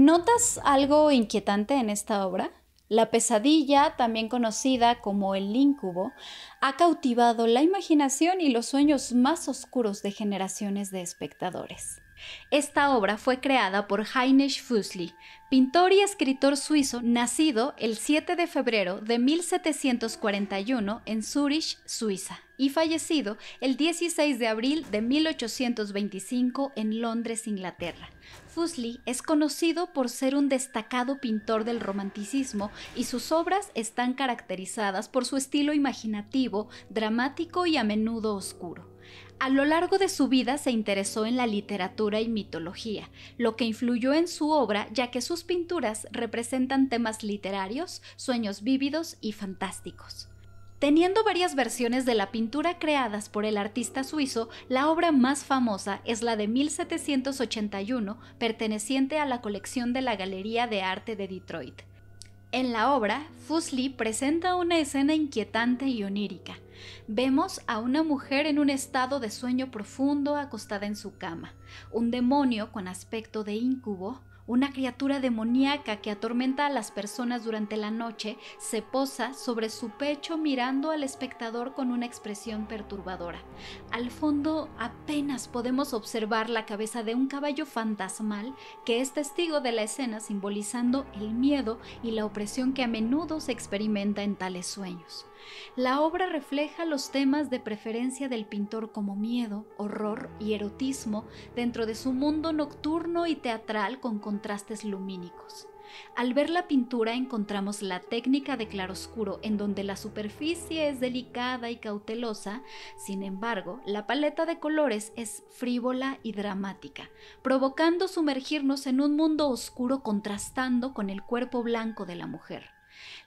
¿Notas algo inquietante en esta obra? La pesadilla, también conocida como el incubo, ha cautivado la imaginación y los sueños más oscuros de generaciones de espectadores. Esta obra fue creada por Heinrich Fusli, pintor y escritor suizo nacido el 7 de febrero de 1741 en Zurich, Suiza, y fallecido el 16 de abril de 1825 en Londres, Inglaterra. Fuseli es conocido por ser un destacado pintor del romanticismo y sus obras están caracterizadas por su estilo imaginativo, dramático y a menudo oscuro. A lo largo de su vida se interesó en la literatura y mitología, lo que influyó en su obra ya que sus pinturas representan temas literarios, sueños vívidos y fantásticos. Teniendo varias versiones de la pintura creadas por el artista suizo, la obra más famosa es la de 1781, perteneciente a la colección de la Galería de Arte de Detroit. En la obra, Fuseli presenta una escena inquietante y onírica. Vemos a una mujer en un estado de sueño profundo acostada en su cama, un demonio con aspecto de incubo, una criatura demoníaca que atormenta a las personas durante la noche se posa sobre su pecho mirando al espectador con una expresión perturbadora. Al fondo apenas podemos observar la cabeza de un caballo fantasmal que es testigo de la escena simbolizando el miedo y la opresión que a menudo se experimenta en tales sueños. La obra refleja los temas de preferencia del pintor como miedo, horror y erotismo dentro de su mundo nocturno y teatral con contrastes lumínicos. Al ver la pintura encontramos la técnica de claroscuro en donde la superficie es delicada y cautelosa, sin embargo, la paleta de colores es frívola y dramática, provocando sumergirnos en un mundo oscuro contrastando con el cuerpo blanco de la mujer.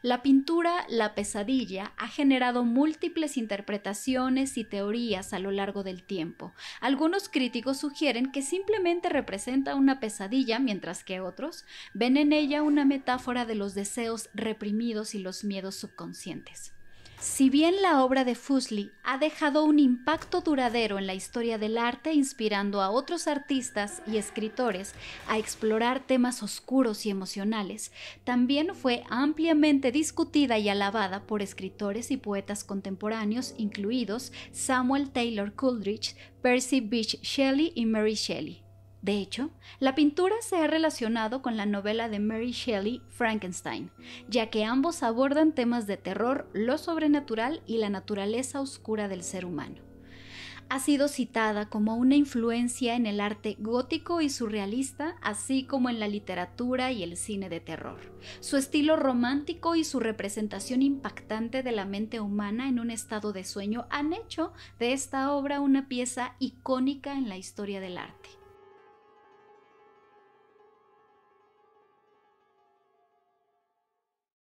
La pintura La pesadilla ha generado múltiples interpretaciones y teorías a lo largo del tiempo. Algunos críticos sugieren que simplemente representa una pesadilla, mientras que otros ven en ella una metáfora de los deseos reprimidos y los miedos subconscientes. Si bien la obra de Fuseli ha dejado un impacto duradero en la historia del arte, inspirando a otros artistas y escritores a explorar temas oscuros y emocionales, también fue ampliamente discutida y alabada por escritores y poetas contemporáneos, incluidos Samuel Taylor Coleridge, Percy Beach Shelley y Mary Shelley. De hecho, la pintura se ha relacionado con la novela de Mary Shelley, Frankenstein, ya que ambos abordan temas de terror, lo sobrenatural y la naturaleza oscura del ser humano. Ha sido citada como una influencia en el arte gótico y surrealista, así como en la literatura y el cine de terror. Su estilo romántico y su representación impactante de la mente humana en un estado de sueño han hecho de esta obra una pieza icónica en la historia del arte.